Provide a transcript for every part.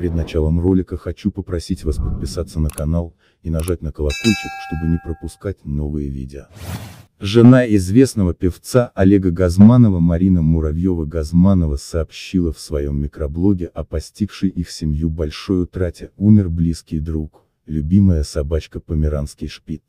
Пред началом ролика хочу попросить вас подписаться на канал, и нажать на колокольчик, чтобы не пропускать новые видео. Жена известного певца Олега Газманова Марина Муравьева-Газманова сообщила в своем микроблоге о постигшей их семью большой утрате, умер близкий друг, любимая собачка Померанский шпиц.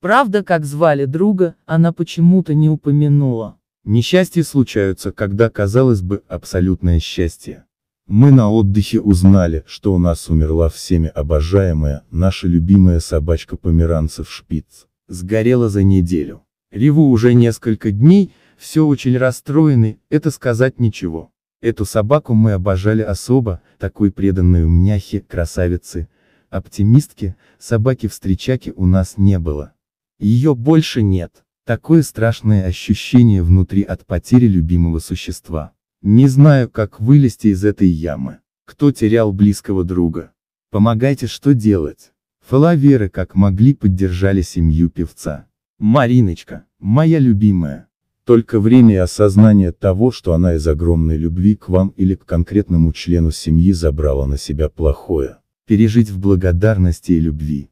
Правда, как звали друга, она почему-то не упомянула. Несчастья случаются, когда, казалось бы, абсолютное счастье. Мы на отдыхе узнали, что у нас умерла всеми обожаемая, наша любимая собачка померанцев Шпиц. Сгорела за неделю. Реву уже несколько дней, все очень расстроены, это сказать ничего. Эту собаку мы обожали особо, такой преданной мняхи красавицы, оптимистки, собаки-встречаки у нас не было. Ее больше нет. Такое страшное ощущение внутри от потери любимого существа. Не знаю, как вылезти из этой ямы. Кто терял близкого друга? Помогайте, что делать? Фалаверы как могли поддержали семью певца. Мариночка, моя любимая. Только время и осознание того, что она из огромной любви к вам или к конкретному члену семьи забрала на себя плохое. Пережить в благодарности и любви.